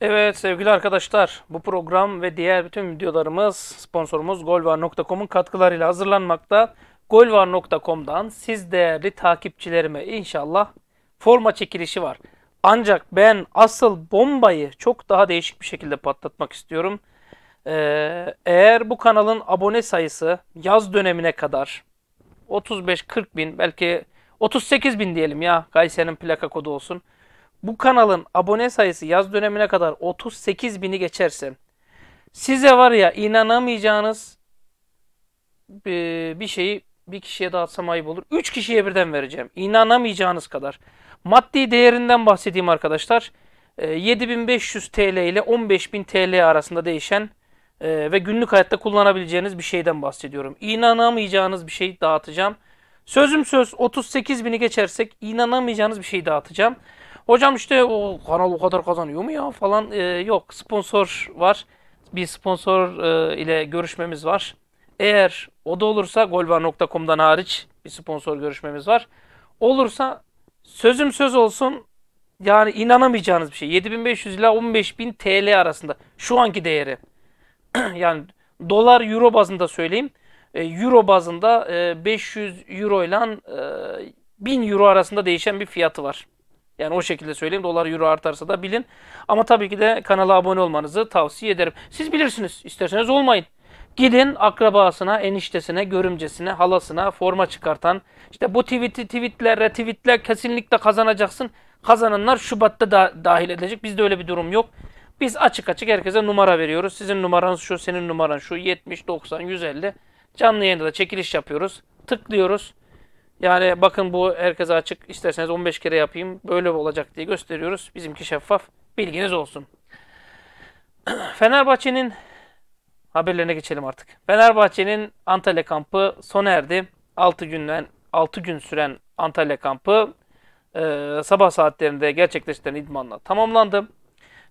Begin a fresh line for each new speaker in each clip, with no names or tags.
Evet sevgili arkadaşlar bu program ve diğer bütün videolarımız sponsorumuz golvar.com'un katkılarıyla hazırlanmakta. Golvar.com'dan siz değerli takipçilerime inşallah forma çekilişi var. Ancak ben asıl bombayı çok daha değişik bir şekilde patlatmak istiyorum. Ee, eğer bu kanalın abone sayısı yaz dönemine kadar 35-40 bin belki 38 bin diyelim ya Kayseri'nin plaka kodu olsun bu kanalın abone sayısı yaz dönemine kadar 38 bini geçerse size var ya inanamayacağınız bir şeyi bir kişiye dağıtsam ayıp olur. 3 kişiye birden vereceğim. İnanamayacağınız kadar. Maddi değerinden bahsedeyim arkadaşlar. 7500 ee, TL ile 15000 TL arasında değişen e, ve günlük hayatta kullanabileceğiniz bir şeyden bahsediyorum. İnanamayacağınız bir şey dağıtacağım. Sözüm söz 38 bini geçersek inanamayacağınız bir şey dağıtacağım. Hocam işte o kanal o kadar kazanıyor mu ya falan e, yok sponsor var. Bir sponsor e, ile görüşmemiz var. Eğer o da olursa golvar.com'dan hariç bir sponsor görüşmemiz var. Olursa sözüm söz olsun yani inanamayacağınız bir şey. 7500 ila 15000 TL arasında şu anki değeri. yani dolar euro bazında söyleyeyim. E, euro bazında 500 e, euro ile 1000 e, euro arasında değişen bir fiyatı var. Yani o şekilde söyleyeyim. Dolar euro artarsa da bilin. Ama tabii ki de kanala abone olmanızı tavsiye ederim. Siz bilirsiniz. İsterseniz olmayın. Gidin akrabasına, eniştesine, görümcesine, halasına forma çıkartan. İşte bu tweet'i, tweetler, retweetler kesinlikle kazanacaksın. Kazananlar Şubat'ta da dahil edilecek. Bizde öyle bir durum yok. Biz açık açık herkese numara veriyoruz. Sizin numaranız şu, senin numaran şu. 70, 90, 150. Canlı yayında da çekiliş yapıyoruz. Tıklıyoruz. Yani bakın bu herkese açık. İsterseniz 15 kere yapayım. Böyle olacak diye gösteriyoruz. Bizimki şeffaf. Bilginiz olsun. Fenerbahçe'nin haberlerine geçelim artık. Fenerbahçe'nin Antalya kampı sona erdi. 6 günden 6 gün süren Antalya kampı e, sabah saatlerinde gerçekleştiren idmanla tamamlandı.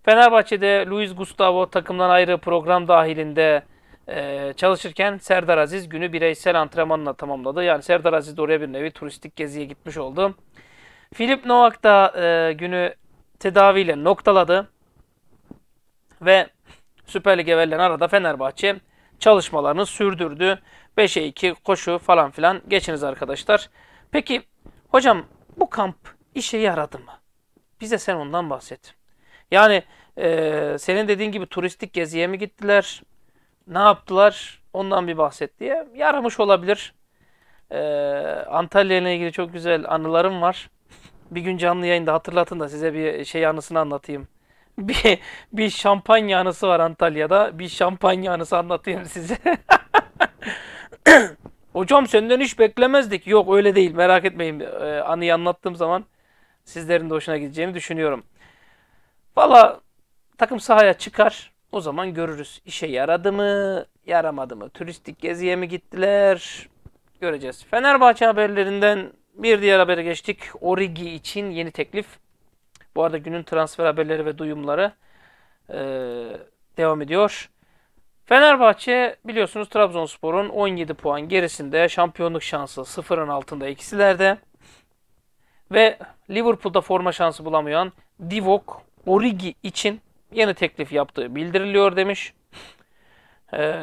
Fenerbahçe'de Luis Gustavo takımdan ayrı program dahilinde ee, çalışırken Serdar Aziz günü bireysel antrenmanla tamamladı. Yani Serdar Aziz de oraya bir nevi turistik geziye gitmiş oldu. Filip Novak da e, günü tedaviyle noktaladı. Ve Süper Lig'e verilen arada Fenerbahçe çalışmalarını sürdürdü. 5'e 2 koşu falan filan geçiniz arkadaşlar. Peki hocam bu kamp işe yaradı mı? Bize sen ondan bahset. Yani e, senin dediğin gibi turistik geziye mi gittiler? ne yaptılar ondan bir bahset diye yaramış olabilir. Ee, Antalya ile ilgili çok güzel anılarım var. Bir gün canlı yayında hatırlatın da size bir şey anısını anlatayım. Bir, bir şampanya anısı var Antalya'da. Bir şampanya anısı anlatayım size. Hocam senden hiç beklemezdik. Yok öyle değil merak etmeyin. Ee, anıyı anlattığım zaman sizlerin de hoşuna gideceğini düşünüyorum. Valla takım sahaya çıkar. O zaman görürüz işe yaradı mı, yaramadı mı? Turistik geziye mi gittiler? Göreceğiz. Fenerbahçe haberlerinden bir diğer habere geçtik. Origi için yeni teklif. Bu arada günün transfer haberleri ve duyumları e, devam ediyor. Fenerbahçe biliyorsunuz Trabzonspor'un 17 puan gerisinde şampiyonluk şansı sıfırın altında iksilerde. Ve Liverpool'da forma şansı bulamayan Divock Origi için yeni teklif yaptığı bildiriliyor demiş. E,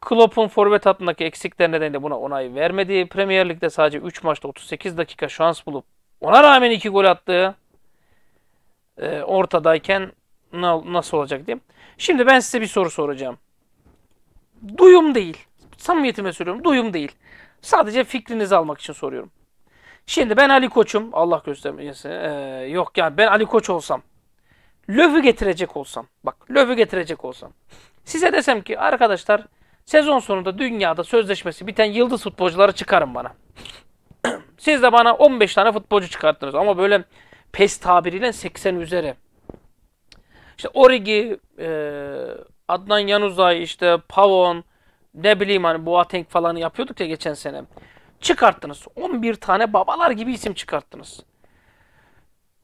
Klopp'un forvet hattındaki eksikler nedeniyle buna onay vermediği, Premier Lig'de sadece 3 maçta 38 dakika şans bulup ona rağmen 2 gol attığı e, ortadayken nasıl olacak diye. Şimdi ben size bir soru soracağım. Duyum değil. Samimiyetime söylüyorum. Duyum değil. Sadece fikrinizi almak için soruyorum. Şimdi ben Ali Koç'um. Allah göstermesin. Ee, yok yani ben Ali Koç olsam lövü getirecek olsam, bak lövü getirecek olsam, size desem ki arkadaşlar sezon sonunda dünyada sözleşmesi biten yıldız futbolcuları çıkarın bana. Siz de bana 15 tane futbolcu çıkarttınız ama böyle pes tabiriyle 80 üzeri. İşte Origi, e, Adnan Yanuzay, işte Pavon, ne bileyim hani Boateng falan yapıyorduk ya geçen sene. Çıkarttınız. 11 tane babalar gibi isim çıkarttınız.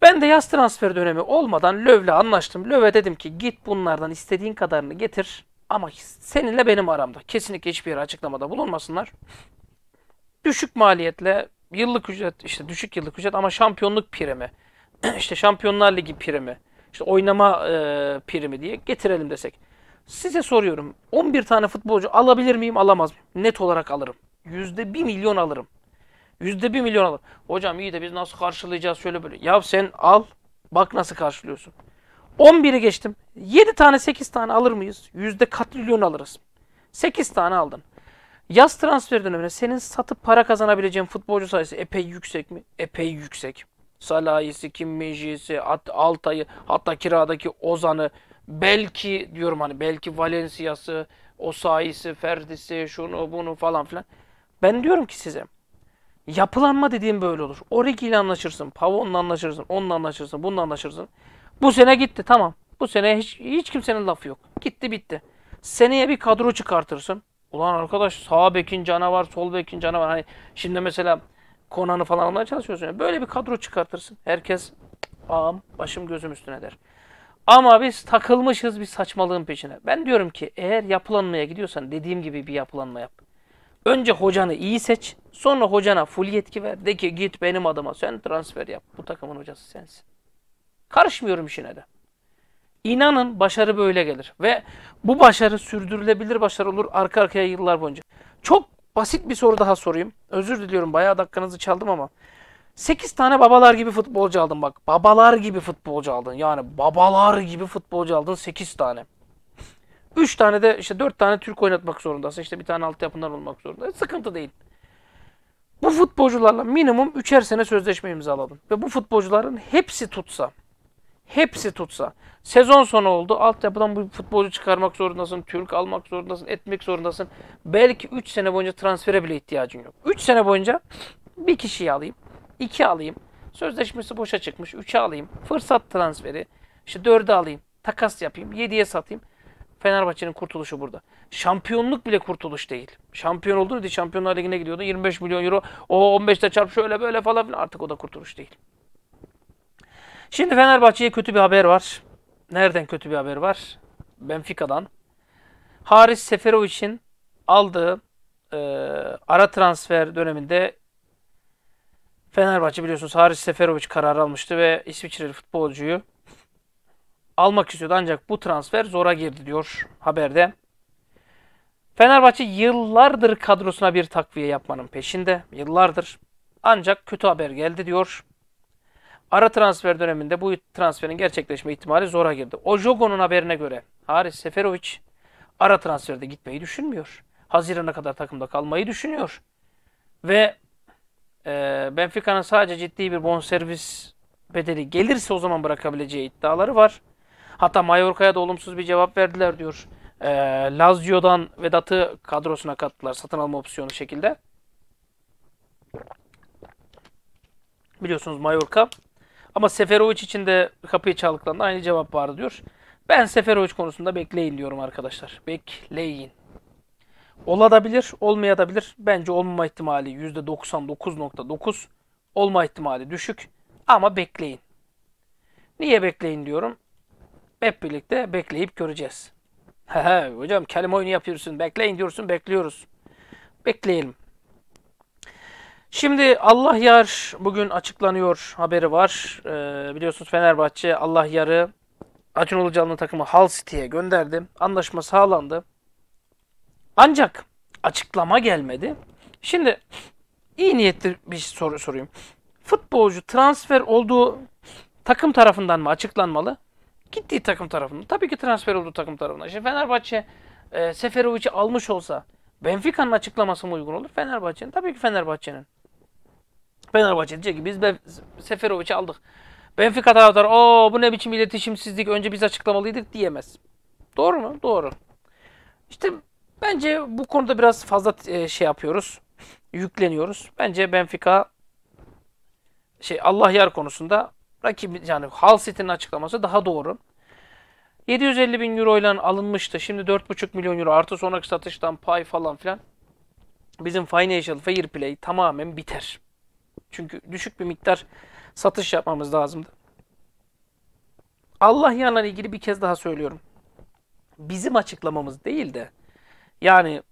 Ben de yaz transfer dönemi olmadan Löv'le anlaştım. Löv'e dedim ki git bunlardan istediğin kadarını getir. Ama seninle benim aramda. Kesinlikle hiçbir açıklamada bulunmasınlar. Düşük maliyetle yıllık ücret işte düşük yıllık ücret ama şampiyonluk primi. işte Şampiyonlar Ligi primi. İşte oynama e, primi diye getirelim desek. Size soruyorum 11 tane futbolcu alabilir miyim alamaz mıyım? Net olarak alırım. yüzde %1 milyon alırım. Yüzde bir milyon alır. Hocam iyi de biz nasıl karşılayacağız şöyle böyle. Ya sen al bak nasıl karşılıyorsun. 11'i geçtim. 7 tane 8 tane alır mıyız? Yüzde katrilyon alırız. 8 tane aldın. Yaz transfer dönemine senin satıp para kazanabileceğin futbolcu sayısı epey yüksek mi? Epey yüksek. Salahisi, Kimmeji'si, Altay'ı, hatta kiradaki Ozan'ı, belki diyorum hani belki Valencia'sı, Osayi'si, Ferdi'si, şunu bunu falan filan. Ben diyorum ki size Yapılanma dediğim böyle olur. Origi ile anlaşırsın, Pavon'la anlaşırsın, onunla anlaşırsın, bununla anlaşırsın. Bu sene gitti tamam. Bu sene hiç, hiç kimsenin lafı yok. Gitti bitti. Seneye bir kadro çıkartırsın. Ulan arkadaş sağ bekin canavar, sol bekin canavar. Hani şimdi mesela Konan'ı falan almaya çalışıyorsun. Böyle bir kadro çıkartırsın. Herkes ağam başım gözüm üstüne der. Ama biz takılmışız bir saçmalığın peşine. Ben diyorum ki eğer yapılanmaya gidiyorsan dediğim gibi bir yapılanma yap. Önce hocanı iyi seç. Sonra hocana full yetki ver. De ki git benim adıma sen transfer yap. Bu takımın hocası sensin. Karışmıyorum işine de. İnanın başarı böyle gelir. Ve bu başarı sürdürülebilir başarı olur arka arkaya yıllar boyunca. Çok basit bir soru daha sorayım. Özür diliyorum bayağı dakikanızı çaldım ama. 8 tane babalar gibi futbolcu aldın bak. Babalar gibi futbolcu aldın. Yani babalar gibi futbolcu aldın 8 tane. Üç tane de işte dört tane Türk oynatmak zorundasın. İşte bir tane altyapından olmak zorunda. Sıkıntı değil. Bu futbolcularla minimum üçer sene sözleşme imzaladın. Ve bu futbolcuların hepsi tutsa, hepsi tutsa, sezon sonu oldu, altyapıdan bu futbolcu çıkarmak zorundasın, Türk almak zorundasın, etmek zorundasın. Belki üç sene boyunca transfere bile ihtiyacın yok. Üç sene boyunca bir kişiyi alayım, iki alayım, sözleşmesi boşa çıkmış, üçe alayım, fırsat transferi, işte dörde alayım, takas yapayım, yediye satayım. Fenerbahçe'nin kurtuluşu burada. Şampiyonluk bile kurtuluş değil. Şampiyon oldun diye Şampiyonlar Ligi'ne gidiyordun. 25 milyon euro. O 15'te çarp şöyle böyle falan filan. Artık o da kurtuluş değil. Şimdi Fenerbahçe'ye kötü bir haber var. Nereden kötü bir haber var? Benfica'dan. Haris Seferovic'in aldığı e, ara transfer döneminde Fenerbahçe biliyorsunuz Haris Seferovic karar almıştı ve İsviçreli futbolcuyu almak istiyordu ancak bu transfer zora girdi diyor haberde. Fenerbahçe yıllardır kadrosuna bir takviye yapmanın peşinde. Yıllardır. Ancak kötü haber geldi diyor. Ara transfer döneminde bu transferin gerçekleşme ihtimali zora girdi. Ojogo'nun haberine göre Haris Seferovic ara transferde gitmeyi düşünmüyor. Haziran'a kadar takımda kalmayı düşünüyor. Ve e, Benfica'nın sadece ciddi bir bonservis bedeli gelirse o zaman bırakabileceği iddiaları var. Hatta Mallorca'ya da olumsuz bir cevap verdiler diyor. E, Lazio'dan Vedat'ı kadrosuna kattılar satın alma opsiyonu şekilde. Biliyorsunuz Mallorca. Ama Seferovic için de kapıyı çaldıklarında aynı cevap vardı diyor. Ben Seferovic konusunda bekleyin diyorum arkadaşlar. Bekleyin. Olabilir, olmayabilir. Bence olma ihtimali %99.9. Olma ihtimali düşük. Ama bekleyin. Niye bekleyin diyorum. Hep birlikte bekleyip göreceğiz. He hocam kelime oyunu yapıyorsun. Bekleyin diyorsun bekliyoruz. Bekleyelim. Şimdi Allah Yar bugün açıklanıyor haberi var. Ee, biliyorsunuz Fenerbahçe Allah Yar'ı Acun Ilıcalı'nın takımı Hull City'ye gönderdi. Anlaşma sağlandı. Ancak açıklama gelmedi. Şimdi iyi niyetli bir soru sorayım. Futbolcu transfer olduğu takım tarafından mı açıklanmalı Gittiği takım tarafından. Tabii ki transfer olduğu takım tarafından. Şimdi Fenerbahçe e, Seferovic'i almış olsa Benfica'nın açıklaması mı uygun olur? Fenerbahçe'nin. Tabii ki Fenerbahçe'nin. Fenerbahçe diyecek ki biz Seferovic'i aldık. Benfica taraftarı o bu ne biçim iletişimsizlik önce biz açıklamalıydık diyemez. Doğru mu? Doğru. İşte bence bu konuda biraz fazla e, şey yapıyoruz. Yükleniyoruz. Bence Benfica şey Allah yar konusunda Rakibin yani Hal City'nin açıklaması daha doğru. 750 bin euro ile alınmıştı. Şimdi 4,5 milyon euro artı sonraki satıştan pay falan filan. Bizim financial fair play tamamen biter. Çünkü düşük bir miktar satış yapmamız lazımdı. Allah yanla ilgili bir kez daha söylüyorum. Bizim açıklamamız değil de yani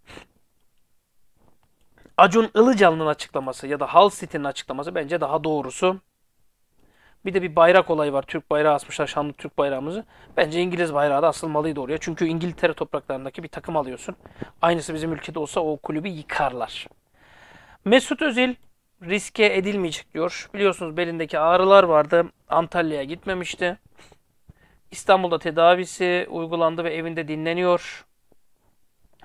Acun Ilıcalı'nın açıklaması ya da Hal City'nin açıklaması bence daha doğrusu. Bir de bir bayrak olayı var. Türk bayrağı asmışlar şanlı Türk bayrağımızı. Bence İngiliz bayrağı da asılmalıydı oraya. Çünkü İngiltere topraklarındaki bir takım alıyorsun. Aynısı bizim ülkede olsa o kulübü yıkarlar. Mesut Özil riske edilmeyecek diyor. Biliyorsunuz belindeki ağrılar vardı. Antalya'ya gitmemişti. İstanbul'da tedavisi uygulandı ve evinde dinleniyor.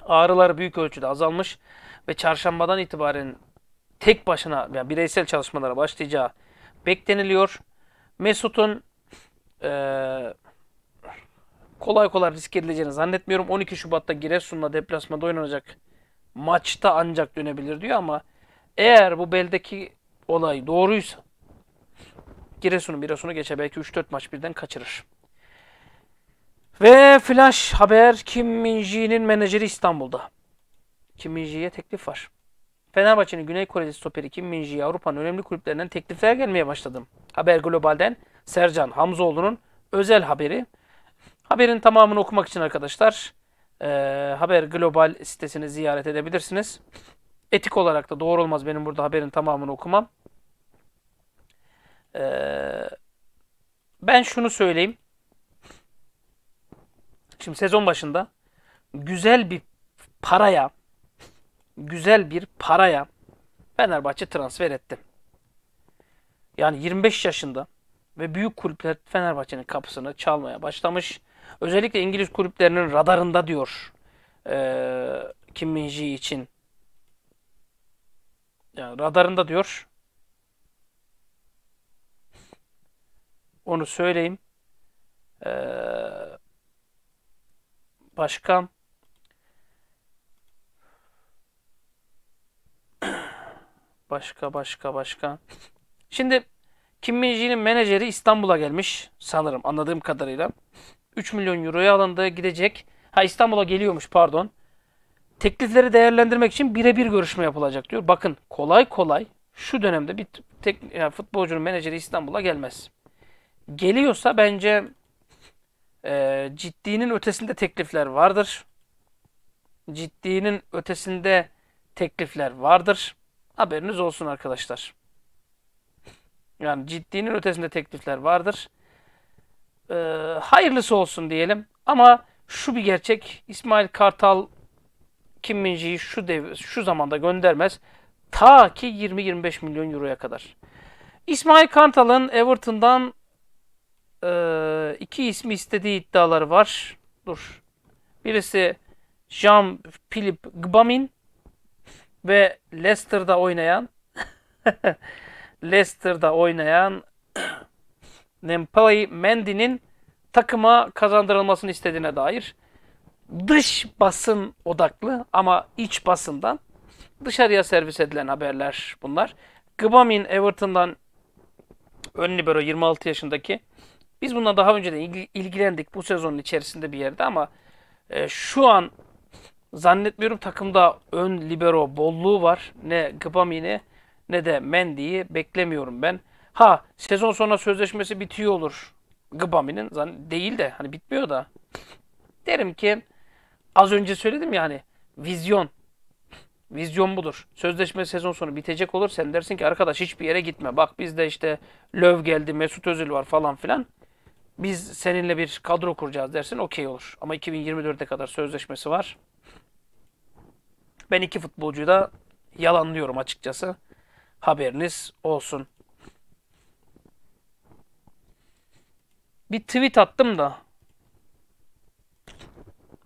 Ağrılar büyük ölçüde azalmış ve çarşambadan itibaren tek başına yani bireysel çalışmalara başlayacağı bekleniliyor. Mesut'un e, kolay kolay risk edileceğini zannetmiyorum. 12 Şubat'ta Giresun'la deplasmada oynanacak maçta ancak dönebilir diyor ama eğer bu beldeki olay doğruysa Giresun'u Giresun'u geçe belki 3-4 maç birden kaçırır. Ve flash haber Kim Minji'nin menajeri İstanbul'da. Kim Minji'ye teklif var. Fenerbahçe'nin Güney Koreli stoperi Kim Minji'ye Avrupa'nın önemli kulüplerinden teklifler gelmeye başladı. Haber Global'den Sercan Hamzoğlu'nun özel haberi. Haberin tamamını okumak için arkadaşlar e, Haber Global sitesini ziyaret edebilirsiniz. Etik olarak da doğru olmaz benim burada haberin tamamını okumam. E, ben şunu söyleyeyim. Şimdi sezon başında güzel bir paraya güzel bir paraya Fenerbahçe transfer etti yani 25 yaşında ve büyük kulüpler Fenerbahçe'nin kapısını çalmaya başlamış. Özellikle İngiliz kulüplerinin radarında diyor e, Kim min için. Yani radarında diyor. Onu söyleyeyim. Ee, başka başka başka başka Şimdi Kim min menajeri İstanbul'a gelmiş sanırım anladığım kadarıyla. 3 milyon euroya alındı gidecek. Ha İstanbul'a geliyormuş pardon. Teklifleri değerlendirmek için birebir görüşme yapılacak diyor. Bakın kolay kolay şu dönemde bir tek, yani futbolcunun menajeri İstanbul'a gelmez. Geliyorsa bence e, ciddinin ötesinde teklifler vardır. Ciddinin ötesinde teklifler vardır. Haberiniz olsun arkadaşlar. Yani ciddinin ötesinde teklifler vardır. Ee, hayırlısı olsun diyelim. Ama şu bir gerçek. İsmail Kartal Kim Minji'yi şu, dev, şu zamanda göndermez. Ta ki 20-25 milyon euroya kadar. İsmail Kartal'ın Everton'dan e, iki ismi istediği iddiaları var. Dur. Birisi jean Philip Gbamin ve Leicester'da oynayan Leicester'da oynayan Nempoli Mendy'nin takıma kazandırılmasını istediğine dair dış basın odaklı ama iç basından dışarıya servis edilen haberler bunlar. Gbamin Everton'dan ön libero 26 yaşındaki. Biz bununla daha önceden ilgilendik bu sezonun içerisinde bir yerde ama e, şu an zannetmiyorum takımda ön libero bolluğu var. Ne Gbamin'i ne de Mendy'yi beklemiyorum ben. Ha sezon sonuna sözleşmesi bitiyor olur. Gbamin'in değil de hani bitmiyor da. Derim ki az önce söyledim ya hani vizyon. Vizyon budur. Sözleşme sezon sonu bitecek olur. Sen dersin ki arkadaş hiçbir yere gitme. Bak bizde işte Löv geldi, Mesut Özil var falan filan. Biz seninle bir kadro kuracağız dersin okey olur. Ama 2024'e kadar sözleşmesi var. Ben iki futbolcuyu da yalanlıyorum açıkçası. Haberiniz olsun. Bir tweet attım da.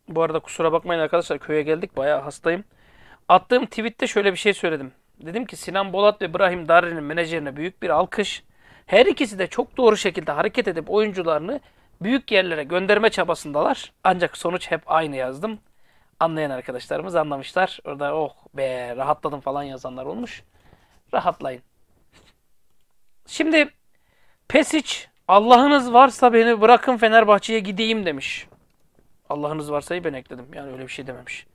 Bu arada kusura bakmayın arkadaşlar köye geldik bayağı hastayım. Attığım tweette şöyle bir şey söyledim. Dedim ki Sinan Bolat ve İbrahim Darre'nin menajerine büyük bir alkış. Her ikisi de çok doğru şekilde hareket edip oyuncularını büyük yerlere gönderme çabasındalar. Ancak sonuç hep aynı yazdım. Anlayan arkadaşlarımız anlamışlar. Orada oh be rahatladım falan yazanlar olmuş. Rahatlayın. Şimdi Pesic Allah'ınız varsa beni bırakın Fenerbahçe'ye gideyim demiş. Allah'ınız varsa'yı ben ekledim. Yani öyle bir şey dememiş.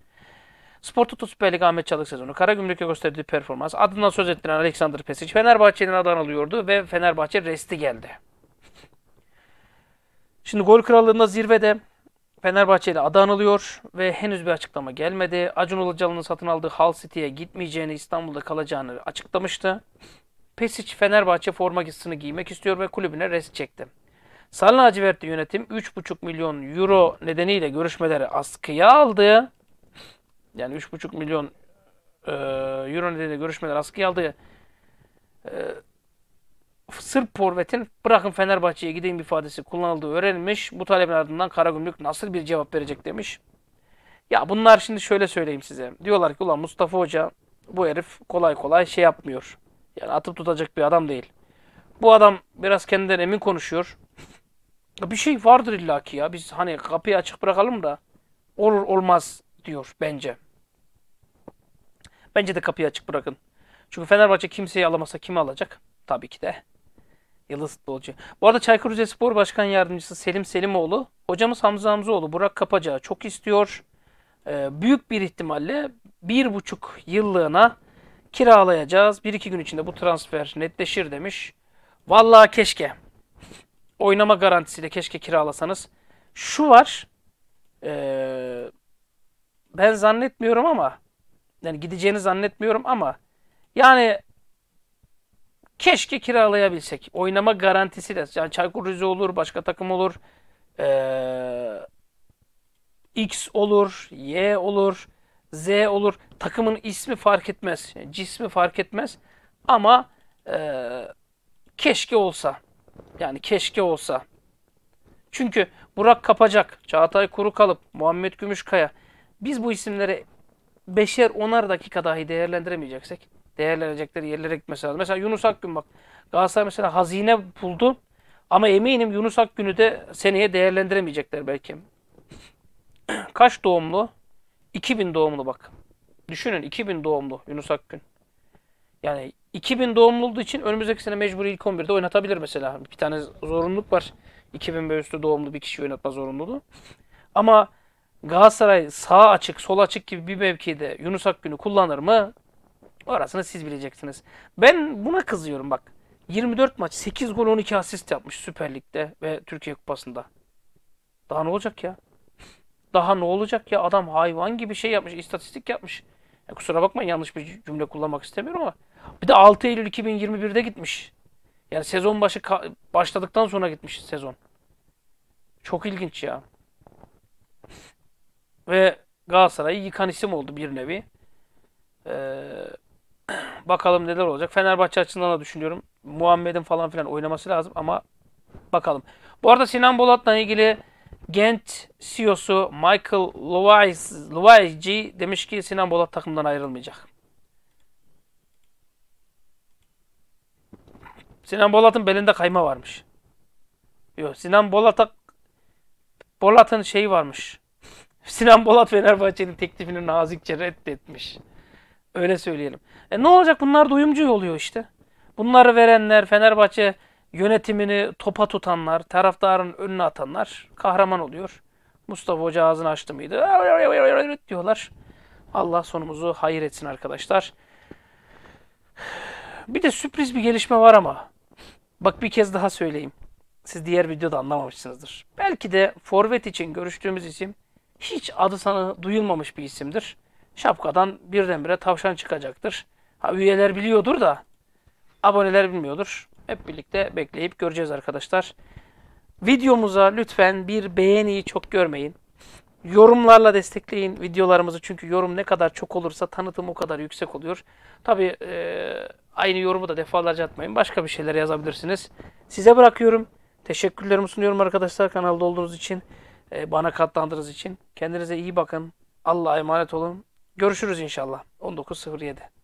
Spor Toto Süper Lig Ahmet Çalık sezonu. Karagümrük'e gösterdiği performans. Adından söz ettiren Alexander Pesic Fenerbahçe'nin adını alıyordu ve Fenerbahçe resti geldi. Şimdi gol krallığında zirvede Fenerbahçe ile adı anılıyor ve henüz bir açıklama gelmedi. Acun Ilıcalı'nın satın aldığı hal City'ye gitmeyeceğini, İstanbul'da kalacağını açıklamıştı. Pesic Fenerbahçe formasını giymek istiyor ve kulübüne res çekti. Sarı lacivertli yönetim 3,5 milyon euro nedeniyle görüşmeleri askıya aldı. Yani 3,5 milyon e, euro nedeniyle görüşmeleri askıya aldı. E, Sırp porvetin bırakın Fenerbahçe'ye gideyim ifadesi kullanıldığı öğrenilmiş. Bu talebin ardından Karagümrük nasıl bir cevap verecek demiş. Ya bunlar şimdi şöyle söyleyeyim size. Diyorlar ki ulan Mustafa Hoca bu herif kolay kolay şey yapmıyor. Yani atıp tutacak bir adam değil. Bu adam biraz kendinden emin konuşuyor. bir şey vardır illaki ya. Biz hani kapıyı açık bırakalım da olur olmaz diyor bence. Bence de kapıyı açık bırakın. Çünkü Fenerbahçe kimseyi alamasa kimi alacak? Tabii ki de Yıldız futbolcu. Bu arada Çaykur Rizespor Başkan Yardımcısı Selim Selimoğlu, hocamız Hamza Hamzoğlu Burak Kapaca çok istiyor. Ee, büyük bir ihtimalle bir buçuk yıllığına kiralayacağız. Bir iki gün içinde bu transfer netleşir demiş. Vallahi keşke. Oynama garantisiyle keşke kiralasanız. Şu var. Ee, ben zannetmiyorum ama yani gideceğini zannetmiyorum ama yani Keşke kiralayabilsek. Oynama garantisi de. Yani Çaykur Rize olur, başka takım olur. Ee, X olur, Y olur, Z olur. Takımın ismi fark etmez. Yani cismi fark etmez. Ama e, keşke olsa. Yani keşke olsa. Çünkü Burak Kapacak, Çağatay Kuru Kalıp, Muhammed Gümüşkaya. Biz bu isimleri beşer onar dakika dahi değerlendiremeyeceksek değerlenecekleri yerlere gitmesi lazım. Mesela Yunus Akgün bak Galatasaray mesela hazine buldu ama eminim Yunus Akgün'ü de seneye değerlendiremeyecekler belki. Kaç doğumlu? 2000 doğumlu bak. Düşünün 2000 doğumlu Yunus Akgün. Yani 2000 doğumlu olduğu için önümüzdeki sene mecburi ilk 11'de oynatabilir mesela. Bir tane zorunluluk var. 2000 ve üstü doğumlu bir kişi oynatma zorunluluğu. Ama Galatasaray sağ açık, sol açık gibi bir mevkide Yunus Akgün'ü kullanır mı? Orasını siz bileceksiniz. Ben buna kızıyorum bak. 24 maç 8 gol 12 asist yapmış Süper Lig'de ve Türkiye Kupası'nda. Daha ne olacak ya? Daha ne olacak ya? Adam hayvan gibi şey yapmış, istatistik yapmış. Ya kusura bakmayın yanlış bir cümle kullanmak istemiyorum ama. Bir de 6 Eylül 2021'de gitmiş. Yani sezon başı başladıktan sonra gitmiş sezon. Çok ilginç ya. Ve Galatasaray'ı yıkan isim oldu bir nevi. Ee, bakalım neler olacak. Fenerbahçe açısından da düşünüyorum. Muhammed'in falan filan oynaması lazım ama bakalım. Bu arada Sinan Bolat'la ilgili genç CEO'su Michael Luwaiji demiş ki Sinan Bolat takımdan ayrılmayacak. Sinan Bolat'ın belinde kayma varmış. Yok Sinan Bolat'a Bolat'ın şeyi varmış. Sinan Bolat Fenerbahçe'nin teklifini nazikçe reddetmiş. Öyle söyleyelim. E ne olacak bunlar doyumcu oluyor işte. Bunları verenler, Fenerbahçe yönetimini topa tutanlar, taraftarın önüne atanlar kahraman oluyor. Mustafa Hoca ağzını açtı mıydı? diyorlar. Allah sonumuzu hayır etsin arkadaşlar. Bir de sürpriz bir gelişme var ama. Bak bir kez daha söyleyeyim. Siz diğer videoda anlamamışsınızdır. Belki de forvet için görüştüğümüz isim hiç adı sana duyulmamış bir isimdir şapkadan birdenbire tavşan çıkacaktır. Ha, üyeler biliyordur da aboneler bilmiyordur. Hep birlikte bekleyip göreceğiz arkadaşlar. Videomuza lütfen bir beğeniyi çok görmeyin. Yorumlarla destekleyin videolarımızı çünkü yorum ne kadar çok olursa tanıtım o kadar yüksek oluyor. Tabi e, aynı yorumu da defalarca atmayın. Başka bir şeyler yazabilirsiniz. Size bırakıyorum. Teşekkürlerimi sunuyorum arkadaşlar kanalda olduğunuz için. E, bana katlandığınız için. Kendinize iyi bakın. Allah'a emanet olun. Görüşürüz inşallah 19.07.